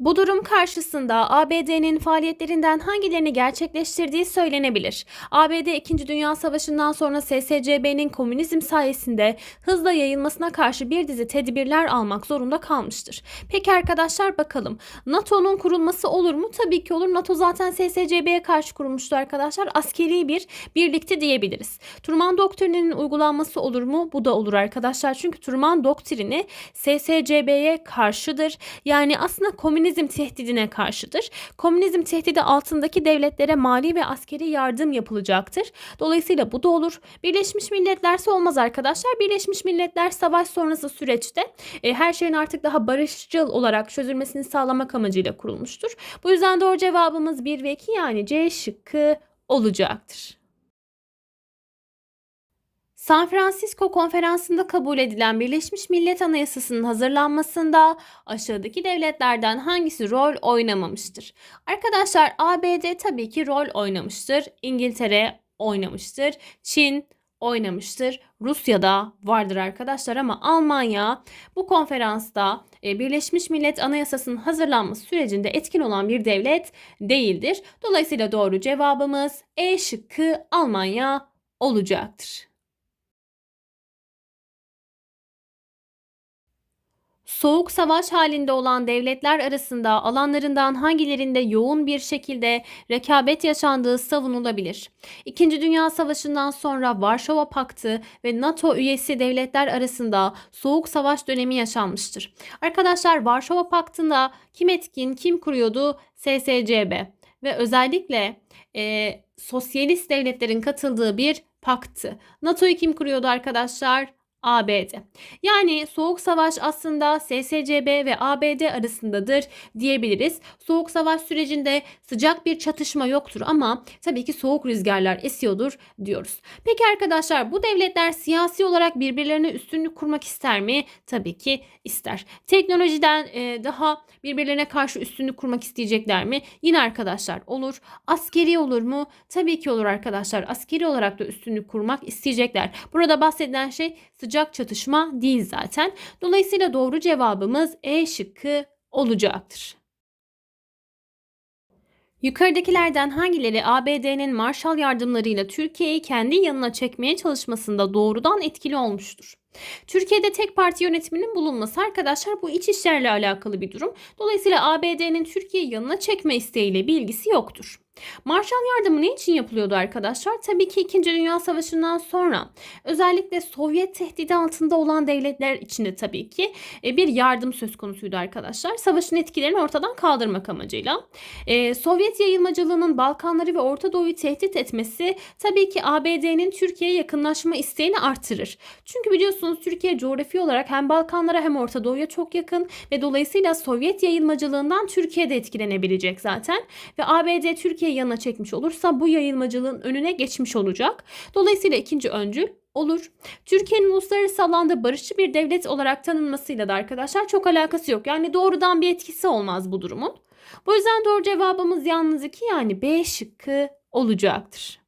Bu durum karşısında ABD'nin faaliyetlerinden hangilerini gerçekleştirdiği söylenebilir. ABD 2. Dünya Savaşı'ndan sonra SSCB'nin komünizm sayesinde hızla yayılmasına karşı bir dizi tedbirler almak zorunda kalmıştır. Peki arkadaşlar bakalım NATO'nun kurulması olur mu? Tabii ki olur. NATO zaten SSCB'ye karşı kurulmuştu arkadaşlar. Askeri bir birlikte diyebiliriz. Truman doktrininin uygulanması olur mu? Bu da olur arkadaşlar. Çünkü Truman doktrini SSCB'ye karşıdır. Yani aslında komünizm komünizm tehdidine karşıdır. Komünizm tehdidi altındaki devletlere mali ve askeri yardım yapılacaktır. Dolayısıyla bu da olur. Birleşmiş Milletlerse olmaz arkadaşlar. Birleşmiş Milletler savaş sonrası süreçte e, her şeyin artık daha barışçıl olarak çözülmesini sağlamak amacıyla kurulmuştur. Bu yüzden doğru cevabımız 1 ve 2 yani C şıkkı olacaktır. San Francisco Konferansı'nda kabul edilen Birleşmiş Millet Anayasası'nın hazırlanmasında aşağıdaki devletlerden hangisi rol oynamamıştır? Arkadaşlar ABD tabii ki rol oynamıştır. İngiltere oynamıştır. Çin oynamıştır. Rusya'da vardır arkadaşlar ama Almanya bu konferansta e, Birleşmiş Millet Anayasası'nın hazırlanması sürecinde etkin olan bir devlet değildir. Dolayısıyla doğru cevabımız E şıkkı Almanya olacaktır. Soğuk savaş halinde olan devletler arasında alanlarından hangilerinde yoğun bir şekilde rekabet yaşandığı savunulabilir. İkinci Dünya Savaşı'ndan sonra Varşova Paktı ve NATO üyesi devletler arasında soğuk savaş dönemi yaşanmıştır. Arkadaşlar Varşova Paktı'nda kim etkin, kim kuruyordu? SSCB ve özellikle e, sosyalist devletlerin katıldığı bir paktı. NATO'yu kim kuruyordu arkadaşlar? ABD. Yani Soğuk Savaş aslında SSCB ve ABD arasındadır diyebiliriz. Soğuk Savaş sürecinde sıcak bir çatışma yoktur ama tabii ki soğuk rüzgarlar esiyordur diyoruz. Peki arkadaşlar bu devletler siyasi olarak birbirlerine üstünlük kurmak ister mi? Tabii ki ister. Teknolojiden e, daha birbirlerine karşı üstünlük kurmak isteyecekler mi? Yine arkadaşlar olur. Askeri olur mu? Tabii ki olur arkadaşlar. Askeri olarak da üstünlük kurmak isteyecekler. Burada bahsedilen şey sıcak çatışma değil zaten. Dolayısıyla doğru cevabımız E şıkkı olacaktır. Yukarıdakilerden hangileri ABD'nin Marshall yardımlarıyla Türkiye'yi kendi yanına çekmeye çalışmasında doğrudan etkili olmuştur? Türkiye'de tek parti yönetiminin bulunması arkadaşlar bu iç işlerle alakalı bir durum. Dolayısıyla ABD'nin Türkiye'yi yanına çekme isteğiyle bir ilgisi yoktur. Marshall yardımı ne için yapılıyordu arkadaşlar? Tabii ki 2. Dünya Savaşı'ndan sonra özellikle Sovyet tehdidi altında olan devletler içinde tabii ki e, bir yardım söz konusuydu arkadaşlar. Savaşın etkilerini ortadan kaldırmak amacıyla. E, Sovyet yayılmacılığının Balkanları ve Orta Doğu'yu tehdit etmesi tabii ki ABD'nin Türkiye'ye yakınlaşma isteğini artırır. Çünkü biliyorsunuz Türkiye coğrafi olarak hem Balkanlara hem Orta Doğu'ya çok yakın ve dolayısıyla Sovyet yayılmacılığından Türkiye de etkilenebilecek zaten. Ve ABD Türkiye ikiye yana çekmiş olursa bu yayılmacılığın önüne geçmiş olacak. Dolayısıyla ikinci öncül olur. Türkiye'nin uluslararası alanda barışçı bir devlet olarak tanınmasıyla da arkadaşlar çok alakası yok. Yani doğrudan bir etkisi olmaz bu durumun. Bu yüzden doğru cevabımız yalnız iki yani B şıkkı olacaktır.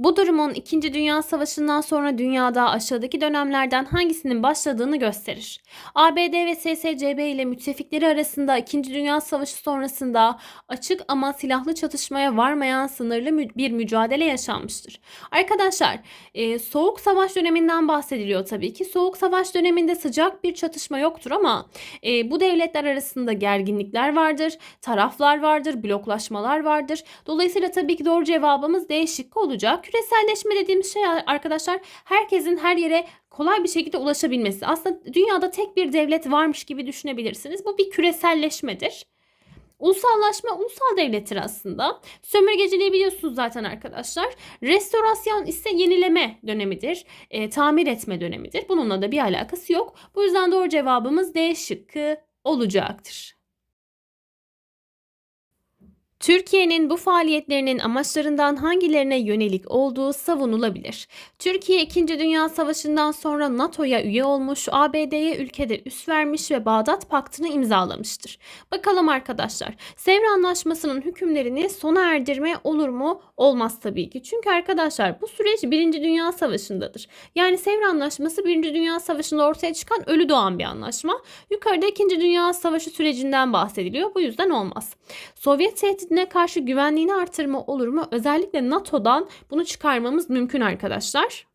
Bu durumun 2. Dünya Savaşı'ndan sonra dünyada aşağıdaki dönemlerden hangisinin başladığını gösterir. ABD ve SSCB ile müttefikleri arasında 2. Dünya Savaşı sonrasında açık ama silahlı çatışmaya varmayan sınırlı bir mücadele yaşanmıştır. Arkadaşlar e, Soğuk Savaş döneminden bahsediliyor tabii ki. Soğuk Savaş döneminde sıcak bir çatışma yoktur ama e, bu devletler arasında gerginlikler vardır, taraflar vardır, bloklaşmalar vardır. Dolayısıyla tabii ki doğru cevabımız değişik olacak küreselleşme dediğimiz şey arkadaşlar herkesin her yere kolay bir şekilde ulaşabilmesi. Aslında dünyada tek bir devlet varmış gibi düşünebilirsiniz. Bu bir küreselleşmedir. Ulusallaşma ulusal devlettir aslında. Sömürgeciliği biliyorsunuz zaten arkadaşlar. Restorasyon ise yenileme dönemidir. E, tamir etme dönemidir. Bununla da bir alakası yok. Bu yüzden doğru cevabımız D şıkkı olacaktır. Türkiye'nin bu faaliyetlerinin amaçlarından hangilerine yönelik olduğu savunulabilir. Türkiye 2. Dünya Savaşı'ndan sonra NATO'ya üye olmuş, ABD'ye ülkede üs vermiş ve Bağdat Paktı'nı imzalamıştır. Bakalım arkadaşlar, Sevr Anlaşması'nın hükümlerini sona erdirme olur mu? Olmaz tabii ki. Çünkü arkadaşlar bu süreç 1. Dünya Savaşı'ndadır. Yani Sevr Anlaşması 1. Dünya Savaşı'nda ortaya çıkan ölü doğan bir anlaşma. Yukarıda 2. Dünya Savaşı sürecinden bahsediliyor. Bu yüzden olmaz. Sovyet tehdit Putin'e karşı güvenliğini artırma olur mu? Özellikle NATO'dan bunu çıkarmamız mümkün arkadaşlar.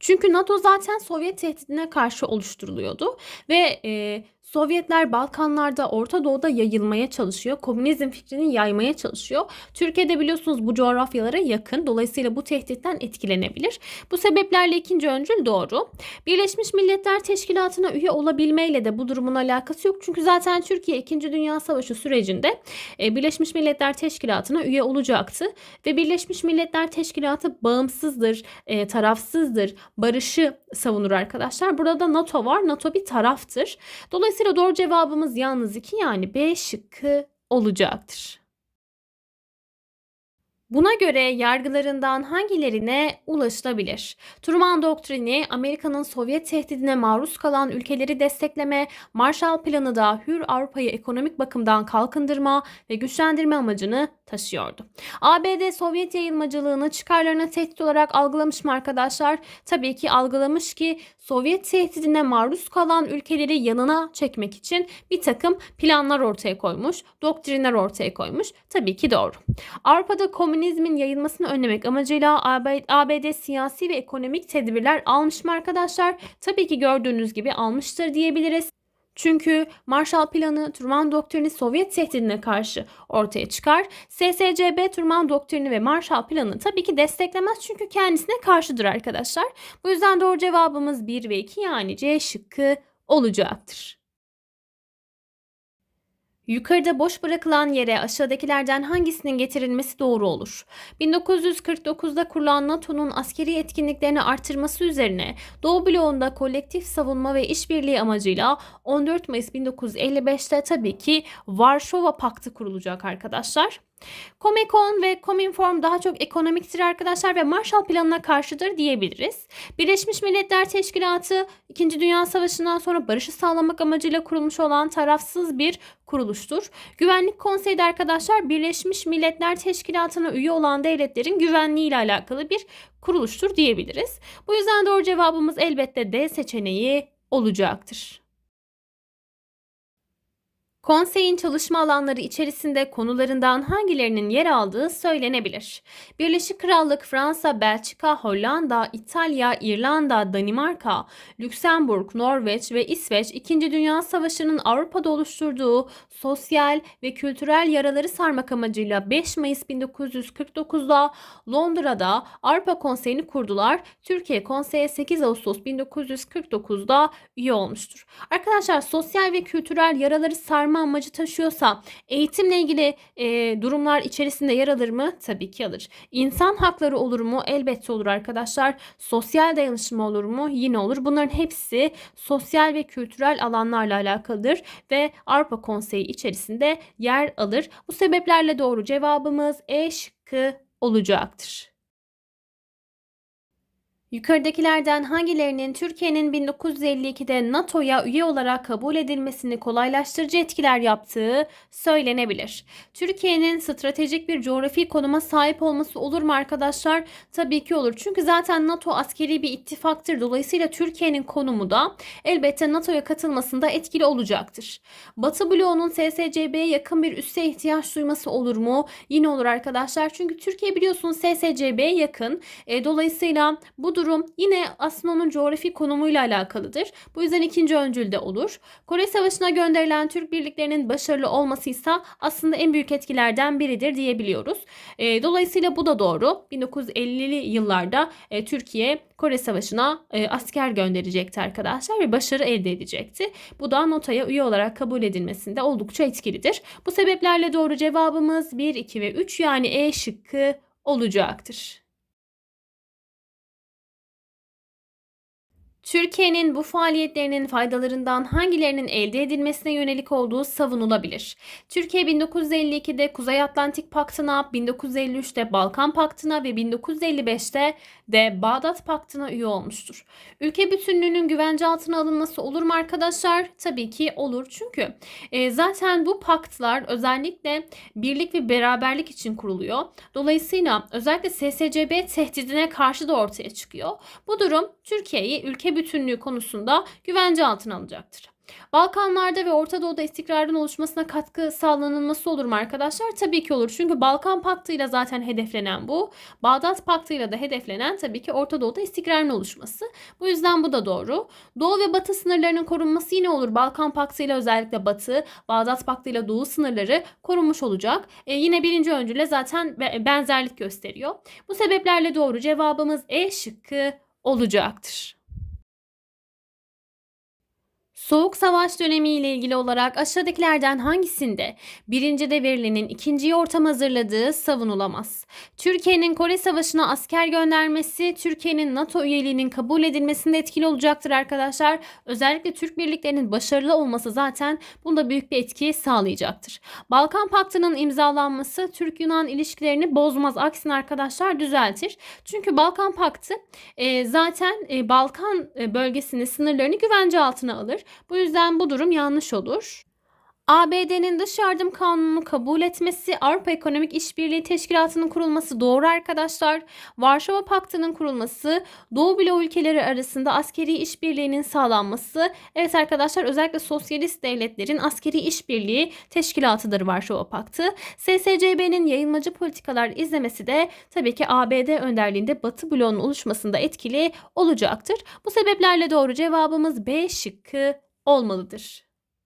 Çünkü NATO zaten Sovyet tehdidine karşı oluşturuluyordu ve e, Sovyetler Balkanlarda, Orta Doğu'da yayılmaya çalışıyor. Komünizm fikrini yaymaya çalışıyor. Türkiye'de biliyorsunuz bu coğrafyalara yakın. Dolayısıyla bu tehditten etkilenebilir. Bu sebeplerle ikinci öncül doğru. Birleşmiş Milletler Teşkilatı'na üye olabilmeyle de bu durumun alakası yok. Çünkü zaten Türkiye 2. Dünya Savaşı sürecinde e, Birleşmiş Milletler Teşkilatı'na üye olacaktı. Ve Birleşmiş Milletler Teşkilatı bağımsızdır, e, tarafsızdır, barışı savunur arkadaşlar. Burada NATO var. NATO bir taraftır. Dolayısıyla Dolayısıyla doğru cevabımız yalnız 2 yani B şıkkı olacaktır. Buna göre yargılarından hangilerine ulaşılabilir? Truman doktrini Amerika'nın Sovyet tehdidine maruz kalan ülkeleri destekleme, Marshall Planı da hür Avrupa'yı ekonomik bakımdan kalkındırma ve güçlendirme amacını taşıyordu. ABD Sovyet yayılmacılığını çıkarlarına tehdit olarak algılamış mı arkadaşlar? Tabii ki algılamış ki Sovyet tehdidine maruz kalan ülkeleri yanına çekmek için bir takım planlar ortaya koymuş, doktrinler ortaya koymuş. Tabii ki doğru. Avrupa'da komünist Komünizmin yayılmasını önlemek amacıyla ABD siyasi ve ekonomik tedbirler almış mı arkadaşlar? Tabii ki gördüğünüz gibi almıştır diyebiliriz. Çünkü Marshall Planı Truman Doktrini Sovyet tehdidine karşı ortaya çıkar. SSCB Truman Doktrini ve Marshall Planı tabii ki desteklemez çünkü kendisine karşıdır arkadaşlar. Bu yüzden doğru cevabımız 1 ve 2 yani C şıkkı olacaktır. Yukarıda boş bırakılan yere aşağıdakilerden hangisinin getirilmesi doğru olur? 1949'da kurulan NATO'nun askeri etkinliklerini artırması üzerine Doğu bloğunda kolektif savunma ve işbirliği amacıyla 14 Mayıs 1955'te tabii ki Varşova Paktı kurulacak arkadaşlar. Comecon ve Cominform daha çok ekonomiktir arkadaşlar ve Marshall Planı'na karşıdır diyebiliriz. Birleşmiş Milletler Teşkilatı 2. Dünya Savaşı'ndan sonra barışı sağlamak amacıyla kurulmuş olan tarafsız bir kuruluştur. Güvenlik Konseyi de arkadaşlar Birleşmiş Milletler Teşkilatı'na üye olan devletlerin güvenliği ile alakalı bir kuruluştur diyebiliriz. Bu yüzden doğru cevabımız elbette D seçeneği olacaktır. Konseyin çalışma alanları içerisinde konularından hangilerinin yer aldığı söylenebilir. Birleşik Krallık, Fransa, Belçika, Hollanda, İtalya, İrlanda, Danimarka, Lüksemburg, Norveç ve İsveç 2. Dünya Savaşı'nın Avrupa'da oluşturduğu sosyal ve kültürel yaraları sarmak amacıyla 5 Mayıs 1949'da Londra'da Avrupa Konseyi'ni kurdular. Türkiye Konseyi 8 Ağustos 1949'da üye olmuştur. Arkadaşlar sosyal ve kültürel yaraları sarmak öğrenme amacı taşıyorsa eğitimle ilgili e, durumlar içerisinde yer alır mı? Tabii ki alır. İnsan hakları olur mu? Elbette olur arkadaşlar. Sosyal dayanışma olur mu? Yine olur. Bunların hepsi sosyal ve kültürel alanlarla alakalıdır ve Avrupa Konseyi içerisinde yer alır. Bu sebeplerle doğru cevabımız E şıkkı olacaktır. Yukarıdakilerden hangilerinin Türkiye'nin 1952'de NATO'ya üye olarak kabul edilmesini kolaylaştırıcı etkiler yaptığı söylenebilir. Türkiye'nin stratejik bir coğrafi konuma sahip olması olur mu arkadaşlar? Tabii ki olur. Çünkü zaten NATO askeri bir ittifaktır. Dolayısıyla Türkiye'nin konumu da elbette NATO'ya katılmasında etkili olacaktır. Batı bloğunun SSCB'ye yakın bir üsse ihtiyaç duyması olur mu? Yine olur arkadaşlar. Çünkü Türkiye biliyorsunuz SSCB'ye yakın. E, dolayısıyla bu durum durum yine aslında onun coğrafi konumuyla alakalıdır. Bu yüzden ikinci öncülde olur. Kore Savaşı'na gönderilen Türk birliklerinin başarılı olması ise aslında en büyük etkilerden biridir diyebiliyoruz. E, dolayısıyla bu da doğru. 1950'li yıllarda e, Türkiye Kore Savaşı'na e, asker gönderecekti arkadaşlar ve başarı elde edecekti. Bu da notaya üye olarak kabul edilmesinde oldukça etkilidir. Bu sebeplerle doğru cevabımız 1, 2 ve 3 yani E şıkkı olacaktır. Türkiye'nin bu faaliyetlerinin faydalarından hangilerinin elde edilmesine yönelik olduğu savunulabilir. Türkiye 1952'de Kuzey Atlantik Paktı'na, 1953'te Balkan Paktı'na ve 1955'te de Bağdat Paktı'na üye olmuştur. Ülke bütünlüğünün güvence altına alınması olur mu arkadaşlar? Tabii ki olur. Çünkü e, zaten bu paktlar özellikle birlik ve beraberlik için kuruluyor. Dolayısıyla özellikle SSCB tehdidine karşı da ortaya çıkıyor. Bu durum Türkiye'yi ülke bütünlüğü konusunda güvence altına alacaktır. Balkanlarda ve Orta Doğu'da istikrarın oluşmasına katkı sağlanılması olur mu arkadaşlar? Tabii ki olur. Çünkü Balkan Paktı'yla zaten hedeflenen bu. Bağdat Paktı'yla da hedeflenen tabii ki Orta Doğu'da istikrarın oluşması. Bu yüzden bu da doğru. Doğu ve Batı sınırlarının korunması yine olur. Balkan Paktı'yla özellikle Batı, Bağdat Paktı'yla Doğu sınırları korunmuş olacak. E, yine birinci öncüle zaten benzerlik gösteriyor. Bu sebeplerle doğru cevabımız E şıkkı olacaktır. Soğuk savaş dönemi ile ilgili olarak aşağıdakilerden hangisinde birinci de verilenin ikinciyi ortam hazırladığı savunulamaz. Türkiye'nin Kore Savaşı'na asker göndermesi Türkiye'nin NATO üyeliğinin kabul edilmesinde etkili olacaktır arkadaşlar. Özellikle Türk birliklerinin başarılı olması zaten bunda büyük bir etki sağlayacaktır. Balkan Paktı'nın imzalanması Türk-Yunan ilişkilerini bozmaz aksine arkadaşlar düzeltir. Çünkü Balkan Paktı e, zaten e, Balkan e, bölgesinin sınırlarını güvence altına alır. Bu yüzden bu durum yanlış olur. ABD'nin dış yardım kanununu kabul etmesi, Avrupa Ekonomik İşbirliği Teşkilatı'nın kurulması doğru arkadaşlar. Varşova Paktı'nın kurulması, Doğu bloğu ülkeleri arasında askeri işbirliğinin sağlanması. Evet arkadaşlar özellikle sosyalist devletlerin askeri işbirliği teşkilatıdır Varşova Paktı. SSCB'nin yayılmacı politikalar izlemesi de tabii ki ABD önderliğinde Batı bloğunun oluşmasında etkili olacaktır. Bu sebeplerle doğru cevabımız B şıkkı olmalıdır.